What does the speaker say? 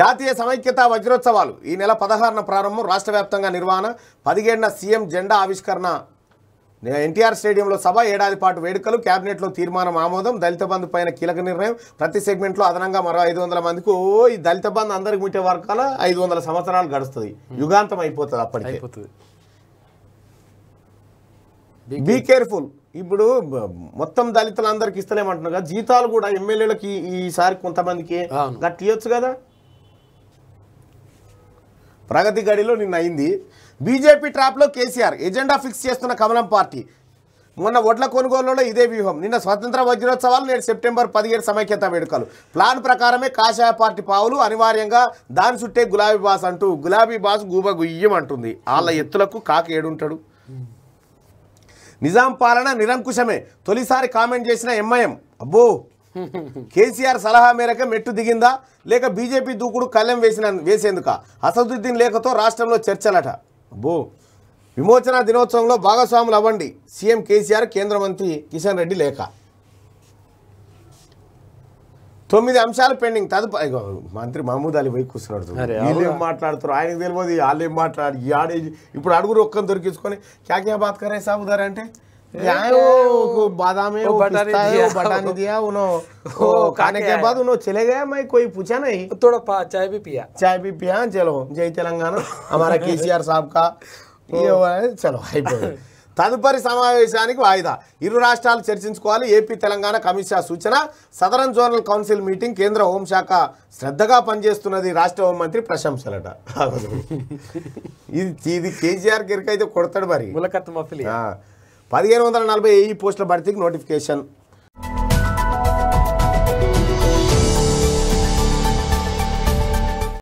జాతీయ సమైక్యత వజ్రోత్సవాలు ఈ నెల పదహారున ప్రారంభం రాష్ట్ర వ్యాప్తంగా నిర్వహణ పదిహేడున సీఎం జెండా ఆవిష్కరణ ఎన్టీఆర్ స్టేడియంలో సభ ఏడాది పాటు వేడుకలు క్యాబినెట్లో తీర్మానం ఆమోదం దళిత బంధు పైన కీలక నిర్ణయం ప్రతి సెగ్మెంట్లో అదనంగా మరో ఐదు వందల మందికి ఓ ఈ దళిత బంధు అందరికి ముట్టే వర్గాల ఐదు వందల సంవత్సరాలు గడుస్తుంది యుగాంతం అయిపోతుంది అప్పటికి బీ కేర్ఫుల్ ఇప్పుడు మొత్తం దళితులందరికి ఇస్తలేమంటున్నారు కదా జీతాలు కూడా ఎమ్మెల్యేలకి ఈసారి కొంతమందికి గట్టి ఇవ్వచ్చు కదా ప్రగతి గడిలో నిన్న అయింది బీజేపీ ట్రాప్లో కేసీఆర్ ఎజెండా ఫిక్స్ చేస్తున్న కమలం పార్టీ మొన్న ఓట్ల కొనుగోలులో ఇదే వ్యూహం నిన్న స్వతంత్ర వజ్రోత్సవాలు నేను సెప్టెంబర్ పదిహేడు సమైక్యత వేడుకలు ప్లాన్ ప్రకారమే కాషాయ పార్టీ పావులు అనివార్యంగా దాని చుట్టే గులాబీ బాస్ అంటూ గులాబీ బాస్ గూబ గుయ్యం అంటుంది వాళ్ళ ఎత్తులకు కాకి ఏడుంటాడు నిజాం పాలన నిరంకుశమే తొలిసారి కామెంట్ చేసిన ఎంఐఎం అబ్బో కేసీఆర్ సలహా మేరకే మెట్టు దిగిందా లేక బీజేపీ దూకుడు కళ్ళెం వేసిన వేసేందుక అసదుద్దీన్ లేఖతో రాష్ట్రంలో చర్చలట బో విమోచన దినోత్సవంలో భాగస్వాములు అవ్వండి సీఎం కేసీఆర్ కేంద్ర మంత్రి కిషన్ రెడ్డి లేఖ తొమ్మిది అంశాలు పెండింగ్ తదుపరి మంత్రి మహమూద్ అలీ వైపు కూర్చున్నాడు వీళ్ళు ఏం మాట్లాడుతారు ఆయనకు తెలియదు వాళ్ళు ఏం ఈ ఆడే ఇప్పుడు అడుగురు ఒక్కని దొరికించుకొని క్యాక్యా బాత్కరే అంటే जाए वो बादाम वो बटाने दिया उन्होंने वो खाने के बाद चले मैं कोई पूछा नहीं थोड़ा चाय भी पिया चाय भी पिया चलो जय తెలంగాణ हमारा కేసీఆర్ సాబ్ का ये चलो తదుపరి సమావేశానికి వాయిదా ఇరు రాష్ట్రాలు చర్చించుకోవాలి ఏపీ తెలంగాణ కమిషా సూచన సదరన్ జోనల్ కౌన్సిల్ మీటింగ్ కేంద్ర హోంశాఖ శ్రద్ధగా పనిచేస్తున్నది రాష్ట్ర హోంమంత్రి ప్రశంసలట ఇది ఇది కేసీఆర్ గిరికైతే కొడతాడు మరి మఫిలి పదిహేను వందల నలభై ఏఈ పోస్టుల భర్తీకి నోటిఫికేషన్